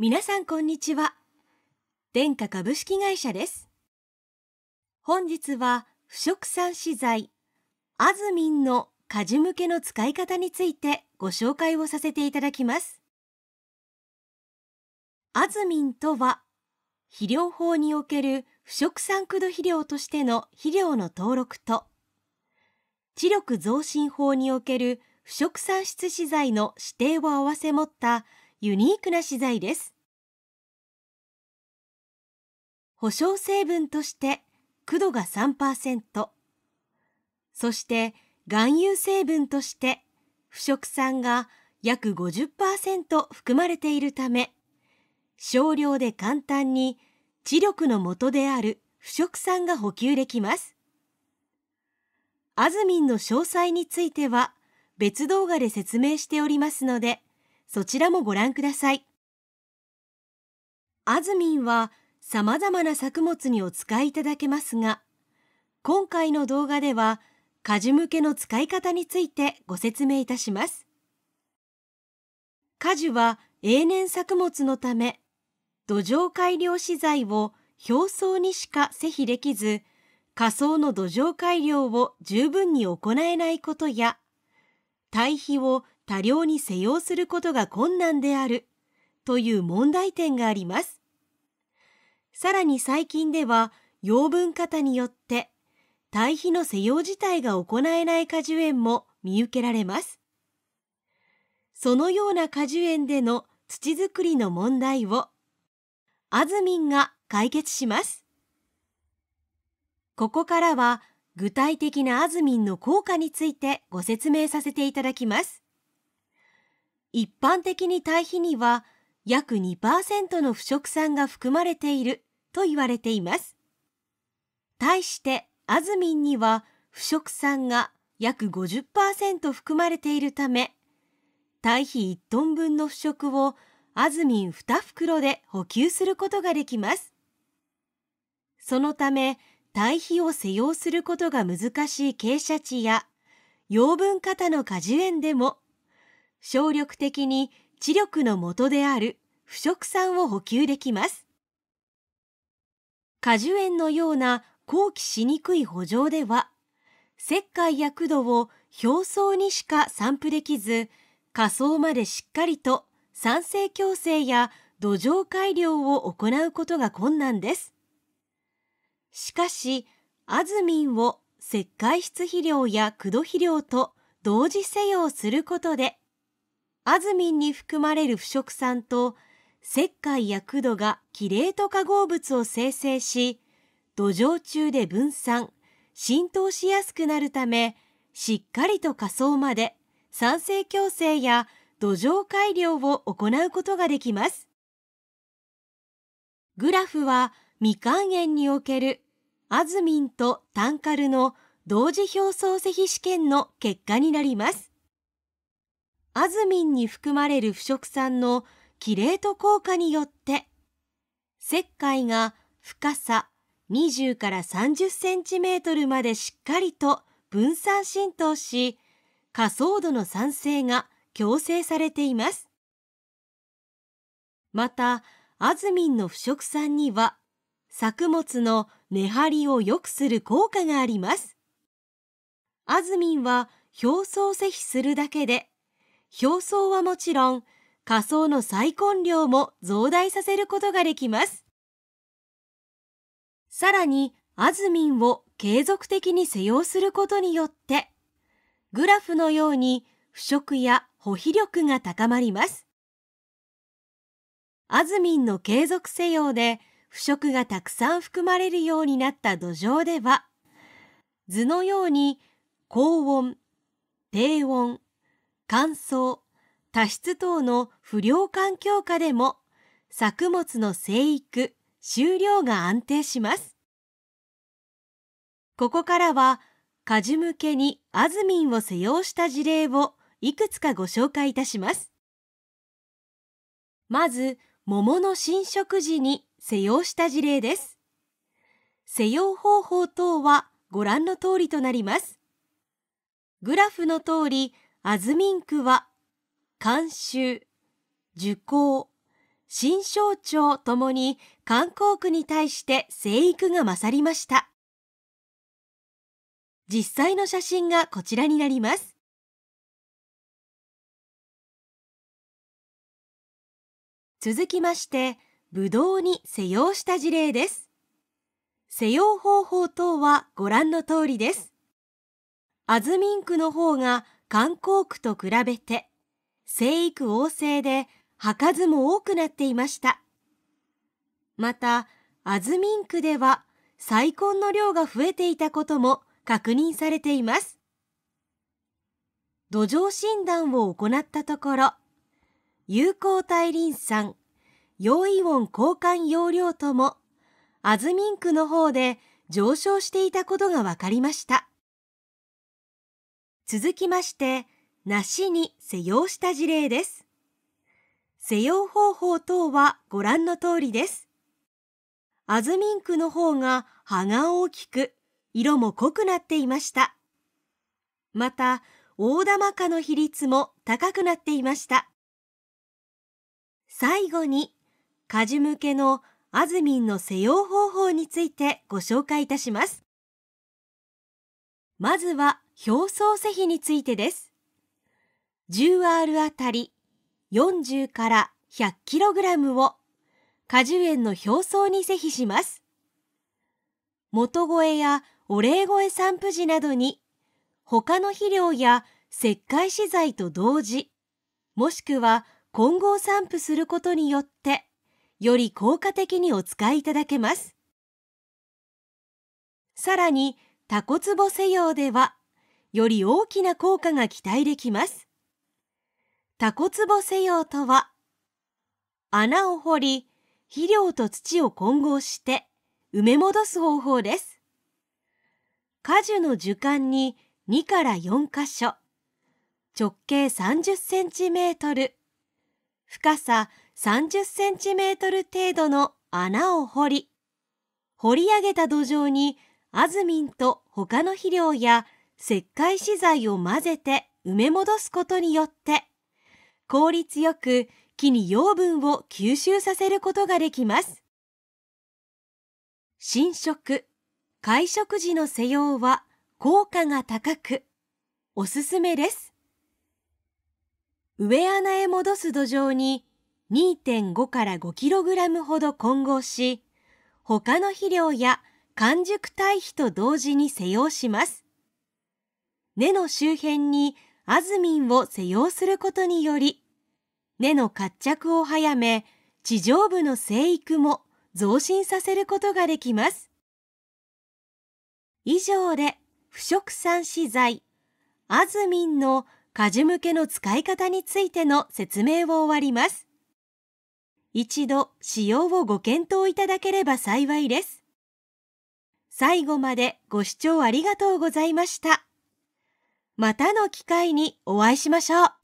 皆さんこんにちは。電化株式会社です。本日は不織産資材、アズミンの家事向けの使い方についてご紹介をさせていただきます。アズミンとは、肥料法における不織産駆動肥料としての肥料の登録と、知力増進法における不織産出資材の指定を併せ持ったユニークな資材です。保証成分としてく度が3%、そして含有成分として腐食酸が約50%含まれているため、少量で簡単に知力の元である腐食酸が補給できます。アズミンの詳細については別動画で説明しておりますので、そちらもご覧ください。アズミンは様々な作物にお使いいただけますが、今回の動画では果樹向けの使い方についてご説明いたします。果樹は永年作物のため、土壌改良資材を表層にしか施肥できず、仮想の土壌改良を十分に行えないことや、堆肥を多量に施用することが困難であるという問題点があります。さらに最近では養分型によって堆肥の施用自体が行えない果樹園も見受けられます。そのような果樹園での土づくりの問題をアズミンが解決します。ここからは具体的なアズミンの効果についてご説明させていただきます。一般的に堆肥には約2%の腐食酸が含まれていると言われています。対してアズミンには腐食酸が約50%含まれているため、堆肥1トン分の腐食をアズミン2袋で補給することができます。そのため、堆肥を施用することが難しい傾斜地や、養分型の果樹園でも省力的に知力の元である腐食酸を補給できます。果樹園のような後期しにくい補助では、石灰や苦土を表層にしか散布できず、下層までしっかりと酸性矯正や土壌改良を行うことが困難です。しかし、アズミンを石灰質肥料や苦土肥料と同時施用することで、アズミンに含まれる腐食酸と石灰や苦土がキレート化合物を生成し、土壌中で分散、浸透しやすくなるため、しっかりと下層まで酸性矯正や土壌改良を行うことができます。グラフは未か炎におけるアズミンとタンカルの同時表層石試験の結果になります。アズミンに含まれる腐食酸のキレート効果によって石灰が深さ20から30センチメートルまでしっかりと分散浸透し仮想度の酸性が強制されています。また、アズミンの腐食酸には作物の根張りを良くする効果があります。アズミンは表層施肥するだけで表層はもちろん、仮想の再根量も増大させることができます。さらに、アズミンを継続的に施用することによって、グラフのように腐食や保肥力が高まります。アズミンの継続施用で腐食がたくさん含まれるようになった土壌では、図のように高温、低温、乾燥、多湿等の不良環境下でも作物の生育、収量が安定します。ここからは果樹向けにアズミンを施用した事例をいくつかご紹介いたします。まず、桃の浸食時に施用した事例です。施用方法等はご覧の通りとなります。グラフの通り、アズミンクは、監修、受講、新省庁ともに観光区に対して生育が勝りました。実際の写真がこちらになります。続きまして、ぶどうに施用した事例です。施用方法等はご覧の通りです。アズミンクの方が観光区と比べて生育旺盛で墓ずも多くなっていましたまた安ン区では再婚の量が増えていたことも確認されています土壌診断を行ったところ有効大ン酸陽イオン交換容量とも安ン区の方で上昇していたことが分かりました続きまして、梨に施用した事例です。施用方法等はご覧の通りです。アズミンクの方が葉が大きく、色も濃くなっていました。また、大玉化の比率も高くなっていました。最後に、果樹向けのアズミンの施用方法についてご紹介いたします。まずは表層施肥についてです。10R あたり40から 100kg を果樹園の表層に施肥します。元肥やお礼肥散布時などに他の肥料や石灰資材と同時もしくは混合散布することによってより効果的にお使いいただけます。さらにタコツボ施用ではより大きな効果が期待できます。タコツボ施用とは、穴を掘り、肥料と土を混合して埋め戻す方法です。果樹の樹幹に2から4箇所、直径30センチメートル、深さ30センチメートル程度の穴を掘り、掘り上げた土壌にアズミンと他の肥料や石灰資材を混ぜて埋め戻すことによって効率よく木に養分を吸収させることができます。新食、会食時の施用は効果が高く、おすすめです。植穴へ戻す土壌に2.5から 5kg ほど混合し、他の肥料や完熟堆肥と同時に施用します。根の周辺にアズミンを施用することにより、根の活着を早め、地上部の生育も増進させることができます。以上で、腐食産資材、アズミンの果樹向けの使い方についての説明を終わります。一度使用をご検討いただければ幸いです。最後までご視聴ありがとうございました。またの機会にお会いしましょう。